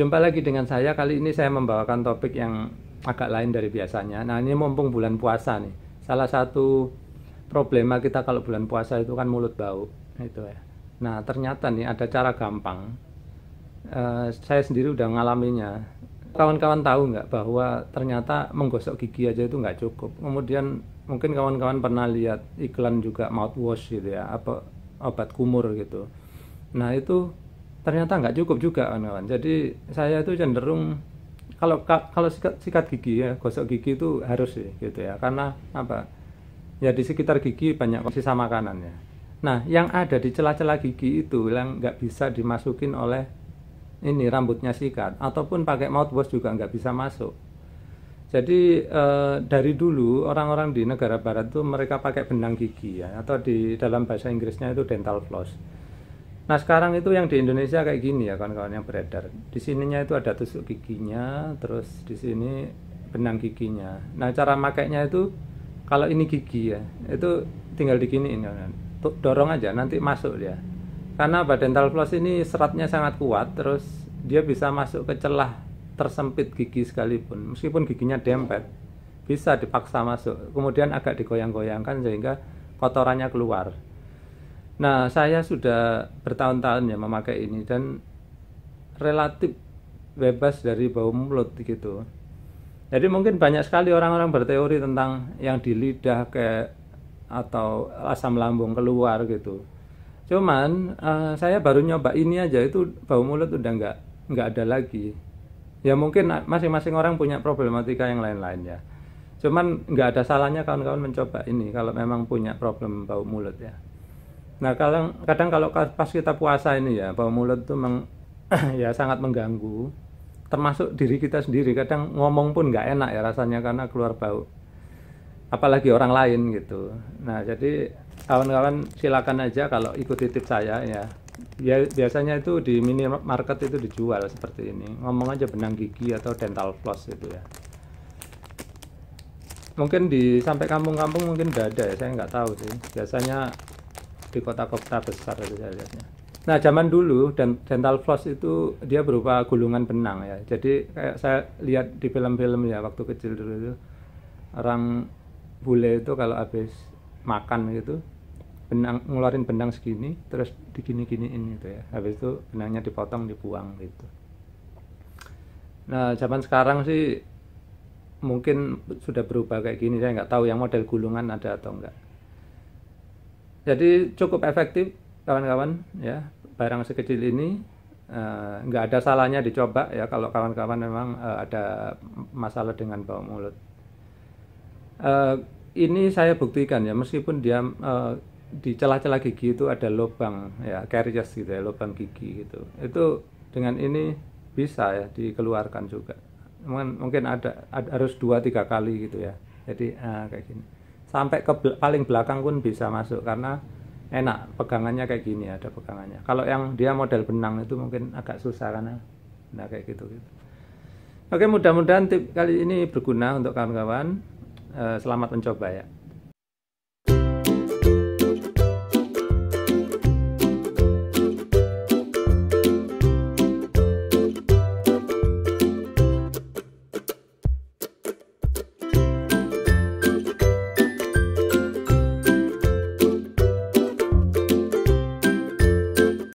Jumpa lagi dengan saya. Kali ini saya membawakan topik yang agak lain dari biasanya. Nah, ini mumpung bulan puasa nih. Salah satu problema kita kalau bulan puasa itu kan mulut bau, itu ya. Nah, ternyata nih ada cara gampang. Uh, saya sendiri udah ngalaminya. Kawan-kawan tahu nggak bahwa ternyata menggosok gigi aja itu nggak cukup. Kemudian mungkin kawan-kawan pernah lihat iklan juga mouthwash gitu ya, apa obat kumur gitu. Nah, itu ternyata nggak cukup juga kawan-kawan jadi saya itu cenderung kalau kalau sikat, sikat gigi ya gosok gigi itu harus sih gitu ya karena apa ya di sekitar gigi banyak sisa makanannya nah yang ada di celah-celah gigi itu yang nggak bisa dimasukin oleh ini rambutnya sikat ataupun pakai mouthwash juga nggak bisa masuk jadi e, dari dulu orang-orang di negara barat itu mereka pakai benang gigi ya atau di dalam bahasa Inggrisnya itu dental floss Nah sekarang itu yang di Indonesia kayak gini ya kawan-kawan yang beredar. Di sininya itu ada tusuk giginya, terus di sini benang giginya. Nah cara makainya itu kalau ini gigi ya, itu tinggal diginiin kawan. Dorong aja nanti masuk ya. Karena apa dental floss ini seratnya sangat kuat, terus dia bisa masuk ke celah tersempit gigi sekalipun, meskipun giginya dempet bisa dipaksa masuk. Kemudian agak digoyang-goyangkan sehingga kotorannya keluar. Nah, saya sudah bertahun-tahun ya memakai ini dan relatif bebas dari bau mulut gitu. Jadi mungkin banyak sekali orang-orang berteori tentang yang di lidah kayak atau asam lambung keluar gitu. Cuman uh, saya baru nyoba ini aja itu bau mulut udah nggak nggak ada lagi. Ya mungkin masing-masing orang punya problematika yang lain-lain ya. Cuman nggak ada salahnya kawan-kawan mencoba ini kalau memang punya problem bau mulut ya. Nah, kadang kadang kalau pas kita puasa ini ya, bau mulut itu meng, ya sangat mengganggu. Termasuk diri kita sendiri, kadang ngomong pun nggak enak ya rasanya karena keluar bau. Apalagi orang lain gitu. Nah, jadi kawan-kawan silakan aja kalau ikut titip saya ya. Ya biasanya itu di minimarket itu dijual seperti ini. Ngomong aja benang gigi atau dental floss itu ya. Mungkin di sampai kampung-kampung mungkin udah ada ya, saya nggak tahu sih. Biasanya di kota-kota besar itu saya lihatnya. Nah zaman dulu dan dental floss itu dia berupa gulungan benang ya. Jadi kayak saya lihat di film-film ya waktu kecil dulu itu orang bule itu kalau habis makan gitu benang ngeluarin benang segini terus digini-giniin gitu ya habis itu benangnya dipotong dibuang gitu nah zaman sekarang sih mungkin sudah berubah kayak gini saya nggak tahu yang model gulungan ada atau enggak jadi cukup efektif kawan-kawan ya barang sekecil ini eh, nggak uh, ada salahnya dicoba ya kalau kawan-kawan memang uh, ada masalah dengan bau mulut uh, ini saya buktikan ya meskipun dia uh, di celah-celah gigi itu ada lubang ya caries gitu ya lubang gigi gitu itu dengan ini bisa ya dikeluarkan juga mungkin mungkin ada, ada harus dua tiga kali gitu ya jadi uh, kayak gini sampai ke paling belakang pun bisa masuk karena enak pegangannya kayak gini ada pegangannya kalau yang dia model benang itu mungkin agak susah karena nah kayak gitu gitu oke mudah-mudahan tip kali ini berguna untuk kawan-kawan eh, selamat mencoba ya